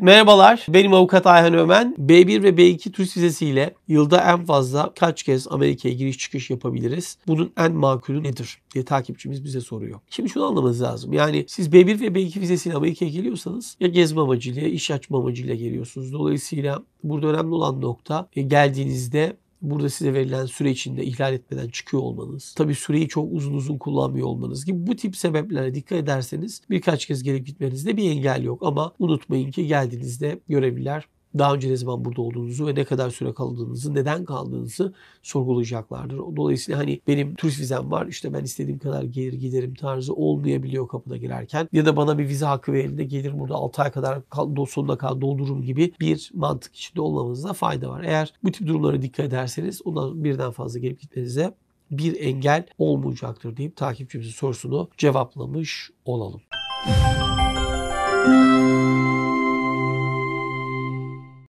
Merhabalar, benim avukat Ayhan Ömen. B1 ve B2 turist vizesiyle yılda en fazla kaç kez Amerika'ya giriş çıkış yapabiliriz? Bunun en makulü nedir? diye takipçimiz bize soruyor. Şimdi şunu anlamanız lazım. Yani siz B1 ve B2 vizesiyle Amerika'ya geliyorsanız ya gezme amacıyla, iş açma amacıyla geliyorsunuz. Dolayısıyla burada önemli olan nokta e, geldiğinizde burada size verilen süre içinde ihlal etmeden çıkıyor olmanız, tabii süreyi çok uzun uzun kullanmıyor olmanız gibi bu tip sebeplere dikkat ederseniz birkaç kez gelip gitmenizde bir engel yok. Ama unutmayın ki geldiğinizde görevliler daha önce ne zaman burada olduğunuzu ve ne kadar süre kaldığınızı, neden kaldığınızı sorgulayacaklardır. Dolayısıyla hani benim turist vizem var işte ben istediğim kadar gelir giderim tarzı olmayabiliyor kapıda girerken ya da bana bir vize hakkı verin gelir burada 6 ay kadar kal, sonuna kadar doldururum gibi bir mantık içinde olmamızda fayda var. Eğer bu tip durumlara dikkat ederseniz ondan birden fazla gelip gitmenize bir engel olmayacaktır deyip takipçimizin sorusunu cevaplamış olalım. Müzik